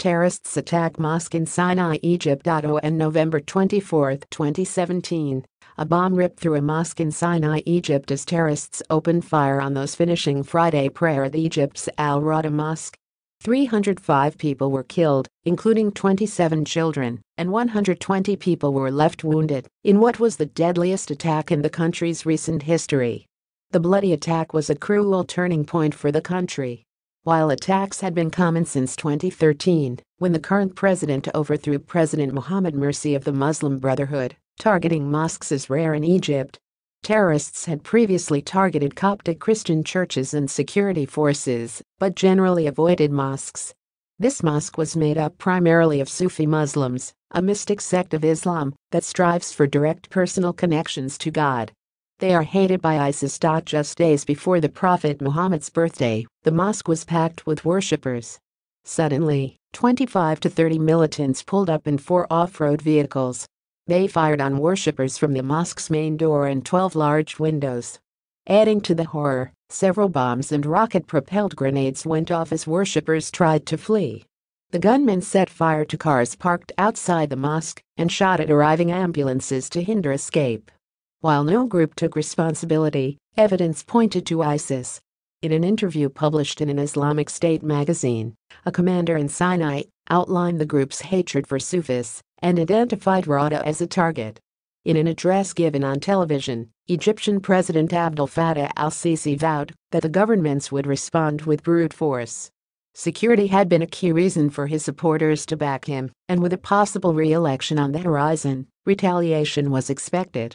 Terrorists attack mosque in Sinai, Egypt. On November 24, 2017, a bomb ripped through a mosque in Sinai, Egypt as terrorists opened fire on those finishing Friday prayer at Egypt's Al Rada Mosque. 305 people were killed, including 27 children, and 120 people were left wounded in what was the deadliest attack in the country's recent history. The bloody attack was a cruel turning point for the country while attacks had been common since 2013, when the current president overthrew President Mohamed Morsi of the Muslim Brotherhood, targeting mosques is rare in Egypt. Terrorists had previously targeted Coptic Christian churches and security forces, but generally avoided mosques. This mosque was made up primarily of Sufi Muslims, a mystic sect of Islam that strives for direct personal connections to God. They are hated by ISIS. Just days before the Prophet Muhammad's birthday, the mosque was packed with worshippers. Suddenly, 25 to 30 militants pulled up in four off-road vehicles. They fired on worshippers from the mosque's main door and 12 large windows. Adding to the horror, several bombs and rocket-propelled grenades went off as worshippers tried to flee. The gunmen set fire to cars parked outside the mosque and shot at arriving ambulances to hinder escape. While no group took responsibility, evidence pointed to ISIS. In an interview published in an Islamic State magazine, a commander in Sinai outlined the group's hatred for Sufis and identified Rada as a target. In an address given on television, Egyptian President Abdel Fattah al-Sisi vowed that the governments would respond with brute force. Security had been a key reason for his supporters to back him, and with a possible re-election on the horizon, retaliation was expected.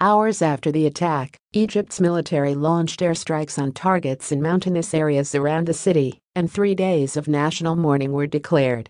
Hours after the attack, Egypt's military launched airstrikes on targets in mountainous areas around the city, and three days of national mourning were declared.